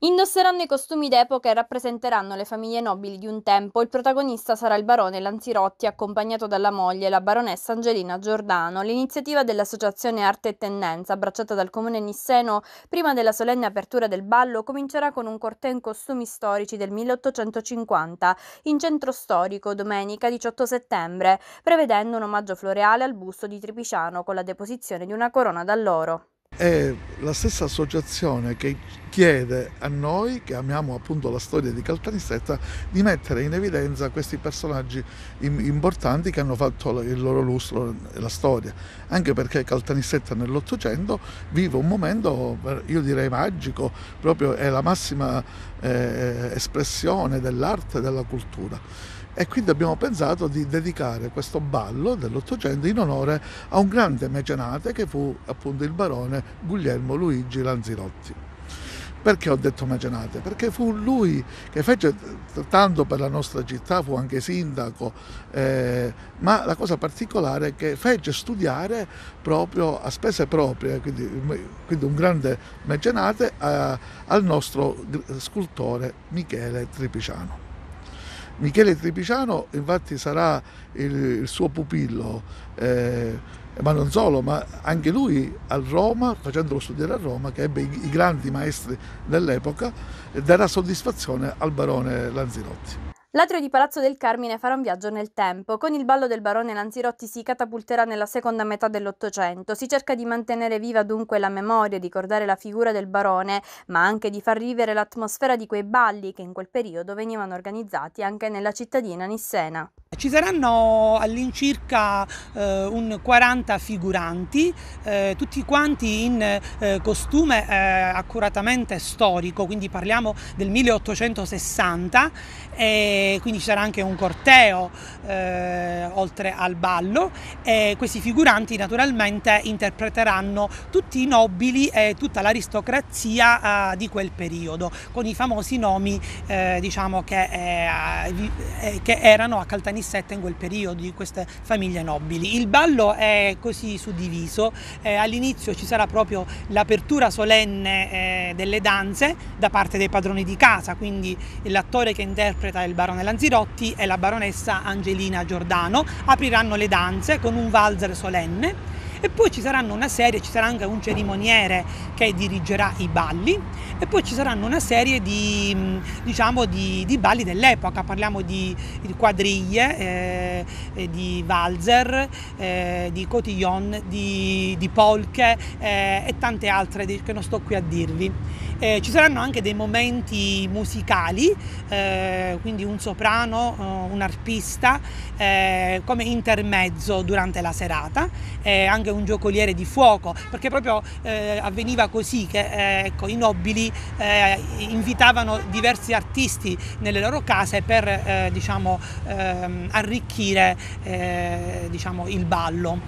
Indosseranno i costumi d'epoca e rappresenteranno le famiglie nobili di un tempo. Il protagonista sarà il barone Lanzirotti, accompagnato dalla moglie, la baronessa Angelina Giordano. L'iniziativa dell'Associazione Arte e Tendenza, abbracciata dal comune Nisseno prima della solenne apertura del ballo, comincerà con un corteo in costumi storici del 1850 in centro storico domenica 18 settembre, prevedendo un omaggio floreale al busto di Tripiciano con la deposizione di una corona d'alloro è la stessa associazione che chiede a noi, che amiamo appunto la storia di Caltanissetta, di mettere in evidenza questi personaggi importanti che hanno fatto il loro lustro la storia, anche perché Caltanissetta nell'Ottocento vive un momento, eh, io direi magico, proprio è la massima eh, espressione dell'arte e della cultura e quindi abbiamo pensato di dedicare questo ballo dell'Ottocento in onore a un grande mecenate che fu appunto il barone Guglielmo Luigi Lanzinotti. Perché ho detto mecenate? Perché fu lui che fece tanto per la nostra città, fu anche sindaco, eh, ma la cosa particolare è che fece studiare proprio a spese proprie, quindi, quindi un grande mecenate, eh, al nostro scultore Michele Tripiciano. Michele Tripiciano infatti sarà il, il suo pupillo, eh, ma non solo, ma anche lui a Roma, facendolo studiare a Roma, che ebbe i, i grandi maestri dell'epoca, darà soddisfazione al barone Lanzirotti. L'atrio di Palazzo del Carmine farà un viaggio nel tempo. Con il ballo del barone Lanzirotti si catapulterà nella seconda metà dell'Ottocento. Si cerca di mantenere viva dunque la memoria, ricordare la figura del barone, ma anche di far vivere l'atmosfera di quei balli che in quel periodo venivano organizzati anche nella cittadina nissena. Ci saranno all'incirca eh, un 40 figuranti, eh, tutti quanti in eh, costume eh, accuratamente storico, quindi parliamo del 1860 e quindi ci sarà anche un corteo eh, oltre al ballo e questi figuranti naturalmente interpreteranno tutti i nobili e tutta l'aristocrazia eh, di quel periodo con i famosi nomi diciamo, che, che erano a Caltanissima 17 in quel periodo di queste famiglie nobili. Il ballo è così suddiviso, eh, all'inizio ci sarà proprio l'apertura solenne eh, delle danze da parte dei padroni di casa, quindi l'attore che interpreta il barone Lanzirotti e la baronessa Angelina Giordano apriranno le danze con un valzer solenne e poi ci saranno una serie, ci sarà anche un cerimoniere che dirigerà i balli e poi ci saranno una serie di, mm, diciamo, di, di balli dell'epoca, parliamo di, di quadriglie, eh, di valzer, eh, di cotillon, di, di polche eh, e tante altre che non sto qui a dirvi. Eh, ci saranno anche dei momenti musicali, eh, quindi un soprano, eh, un arpista, come intermezzo durante la serata, anche che un giocoliere di fuoco, perché proprio eh, avveniva così che eh, ecco, i nobili eh, invitavano diversi artisti nelle loro case per eh, diciamo, ehm, arricchire eh, diciamo, il ballo.